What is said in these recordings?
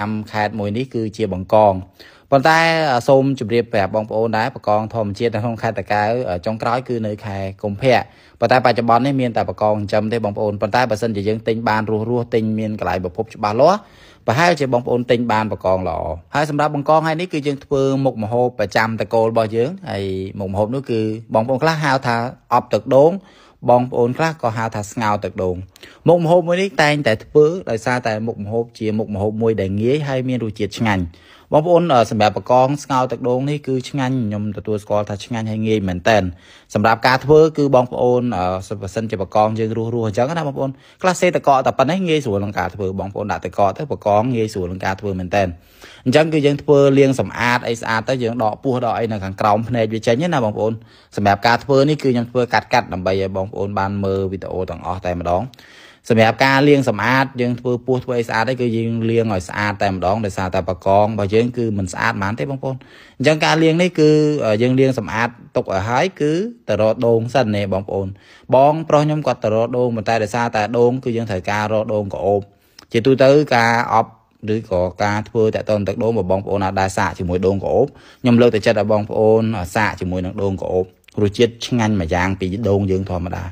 ចាំខេត្តមួយនេះគឺជាបង្កងប៉ុន្តែសូមជម្រាបប្រាប់បងប្អូនដែរបង្កង ធម្មជាតិនៅក្នុងខេត្តតាកែវចុងក្រោយគឺនៅខែកុម្ភៈប៉ុន្តែបច្ចុប្បន្ននេះមានតែបង្កងចិញ្ចឹមទេបងប្អូនប៉ុន្តែបើសិនជាយើងទិញបានរស់រស់ទិញមានកន្លែងប្រភពច្បាស់លាស់ប្រហែលជាបងប្អូនទិញបានបង្កងល្អហើយសម្រាប់បង្កងហើយនេះគឺយើងធ្វើមុខម្ហូបប្រចាំតកូលរបស់យើងហើយមុខម្ហូបនោះគឺបងប្អូនខ្លះហៅថាអប់ទឹកដូងបងប្អូនខ្លះក៏ហៅថាស្ងោរទឹកដូងមុខម្ហូបមួយនេះតែងតែធ្វើដោយសារតែមុខម្ហូបជាមុខម្ហូបមួយដែលងាយហើយមានរសជាតិឆ្ងាញ់បងប្អូនសម្រាប់បកងស្ងោរទឹកដូងនេះគឺឆ្ងាញ់ខ្ញុំទទួលស្គាល់ថាឆ្ងាញ់ហើយងាយមែនតែនសម្រាប់ការធ្វើគឺបងប្អូនបើសិនជាបកងយើងរស់រស់អញ្ចឹងណាបងប្អូនខ្លះសេតកកតែប៉ុណ្ណេះងាយស្រួលក្នុងការធ្វើបងប្អូនដាក់តកកទៅបកងងាយស្រួលក្នុងការធ្វើមែនតែនអញ្ចឹងគឺយើងធ្វើលាងសម្អាតអីស្អាតទៅយើងដកពោះដកអីនៅខាងក្រោមភ្នែកវាចេញណាបងប្អូនសម្រាប់ការធ្វើនេះគឺខ្ញុំធ្វើកាត់កាត់ដើម្បីឲ្យបងប្អូនបានមើលវីដេអូទាំងអស់តែម្ដងសម្រាប់ការលាងសម្អាតយើងធ្វើពោះធ្វើអីស្អាតអីគឺយើងលាងឲ្យស្អាតតែម្ដងដោយសារតែបកងរបស់យើង គឺមិនស្អាតបានទេបងប្អូនអញ្ចឹងការលាងនេះគឺយើងលាងសម្អាតទុកឲ្យហើយ គឺតរដូងសិនណែបងប្អូន បងប្រុសខ្ញុំគាត់តរដូងប៉ុន្តែដោយសារតែដូងគឺយើងត្រូវការរដូងក្អូបជាទូទៅការអប់ឬក៏ការធ្វើតាក់ទងទឹកដូងរបស់បងប្អូនអាចដែរសាកជាមួយដូងក្អូបខ្ញុំលើកទៅចិត្តឲ្យបងប្អូនសាកជាមួយនឹងដូងក្អូបរសជាតិឆ្ងាញ់មួយយ៉ាងពីដូងយើងធម្មតា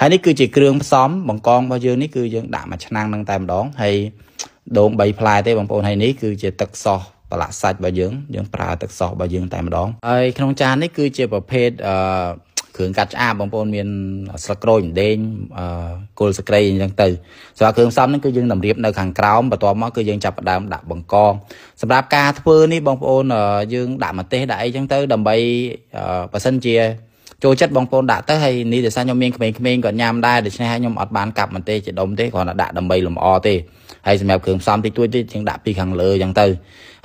ហើយនេះគឺជាគ្រឿងផ្សំបង្កងរបស់យើងនេះគឺយើងដាក់មួយឆ្នាំងនឹងតែម្ដងហើយដូង3ផ្លែទេបងប្អូនហើយនេះគឺជាទឹកសោះប្រឡាក់សាច់របស់យើង យើងប្រើទឹកសោះរបស់យើងតែម្ដងហើយក្នុងចាននេះគឺជាប្រភេទអឺគ្រឿងកាត់ឆ្អាបបងប្អូនមាន ស្លឹកក្រូចម្ដេងគល់សក្រីអញ្ចឹងទៅសម្រាប់គ្រឿងផ្សំហ្នឹងគឺយើងតម្រៀបនៅខាងក្រោមបន្ទាប់មក គឺយើងចាប់ផ្ដើមដាក់បង្កងសម្រាប់ការធ្វើនេះបងប្អូន យើងដាក់ម្ទេសដាក់អីចឹងទៅ ដើម្បីបើសិនជាចូលចិត្តបងប្អូនដាក់ទៅហើយនេះដោយសារខ្ញុំមានក្មេងៗគាត់ញ៉ាំដែរដូច្នេះហើយខ្ញុំអត់បានកាប់ម្ទេសជាដុំទេគ្រាន់តែដាក់ដើម្បីលម្អទេហើយសម្រាប់គ្រឿងផ្សំតិចតួចទៀតយើងដាក់ពីខាងលើចឹងទៅ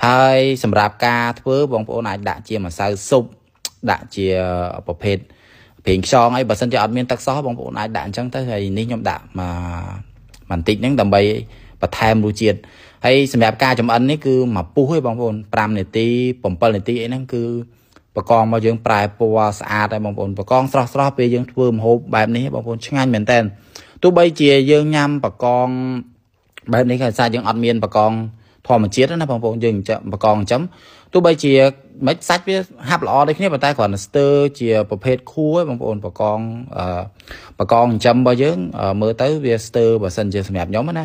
ហើយសម្រាប់ការធ្វើបងប្អូនអាចដាក់ជាម្សៅស៊ុបដាក់ជាប្រភេទព្រៀងខ្យងអីបើសិនជាអត់មានទឹកសោះបងប្អូនអាចដាក់អញ្ចឹងទៅហើយនេះខ្ញុំដាក់មកបន្តិចហ្នឹងដើម្បីបន្ថែមរសជាតិហើយសម្រាប់ការចំអិននេះគឺមួយពុះទេបងប្អូន5នាទី7នាទីអីហ្នឹងគឺបកងមកយើងប្រែពណ៌ស្អាតហើយបងប្អូនបកងស្រស់ស្រស់ពេលយើងធ្វើម្ហូបបែបនេះបងប្អូនឆ្ងាញ់មែនតើទោះបី ជា យើងញ៉ាំ បកងបែបនេះក៏សាច់យើងអត់មានបកងធម្មជាតិណាបងប្អូនយើងចិញ្ចឹមបកងចិញ្ចឹមទោះបីជាមិនសាច់វា ហាប់ល្អដូចគ្នាប៉ុន្តែគ្រាន់តែស្ទើរជាប្រភេទខួរឯងបងប្អូនបកងបកងចិញ្ចឹមរបស់យើងមើលទៅវាស្ទើរបើសិនជាសម្រាប់ខ្ញុំណា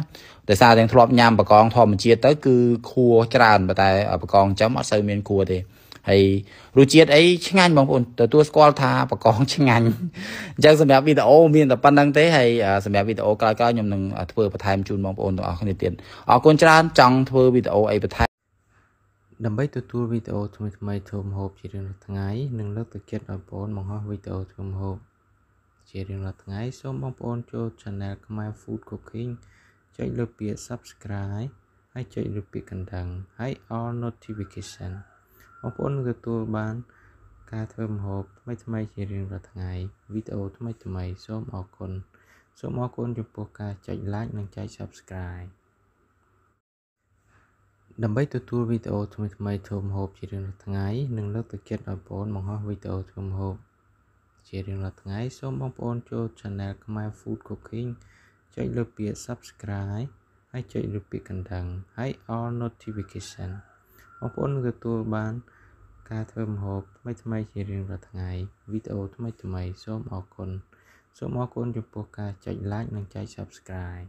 ដោយសារទាំងធ្លាប់ញ៉ាំបកងធម្មជាតិទៅគឺខួរច្រើនប៉ុន្តែបកងចិញ្ចឹមអត់សូវមានខួរទេហើយរសជាតិអីឆ្ងាញ់បងប្អូនទទួលស្គាល់ថាបកងឆ្ងាញ់អញ្ចឹងសម្រាប់វីដេអូមានតែប៉ុណ្្នឹងទេហើយសម្រាប់វីដេអូក្រោយៗខ្ញុំនឹងធ្វើបន្ថែមជូនបងប្អូនទាំងអស់គ្នាទៀតអរគុណច្រើនចង់ធ្វើវីដេអូអីបន្ថែមដើម្បីទទួលវីដេអូថ្មីៗធ្វើម្ហូបជារៀងរាល់ថ្ងៃនិងលើកទឹកចិត្តឲ្យបងប្អូនបង្ហោះវីដេអូធ្វើម្ហូបជារៀងរាល់ថ្ងៃសូមបងប្អូនចូល Channel ខ្មែរ Food Cooking ចុចលើពាក្យ Subscribe ហើយចុចលើពាក្យកណ្ដឹងហើយ All Notification បងប្អូននឹងទទួលបាន ការធ្វើម្ហូបថ្មីថ្មីជារៀងរាល់ថ្ងៃ វីដេអូថ្មីថ្មីសូមអរគុណសូមអរគុណចំពោះការចុច like និងចុច subscribe ដើម្បីទទួលវីដេអូថ្មីថ្មីធ្វើម្ហូបជារៀងរាល់ថ្ងៃនិងលើកទឹកចិត្តឲ្យបងប្អូនបង្ហោះវីដេអូធ្វើម្ហូបជារៀងរាល់ថ្ងៃ សូមបងប្អូនចូល channel ខ្មែរ Food Cooking ចុចលើពាក្យ subscribe ហើយចុចលើពាក្យកណ្ដឹងហើយ all notification បងប្អូននឹងទទួលបានការធ្វើម្ហូបថ្មីថ្មីជារៀងរាល់ថ្ងៃវីដេអូថ្មីថ្មីសូមអរគុណសូមអរគុណចំពោះការចុច like និងចុច subscribe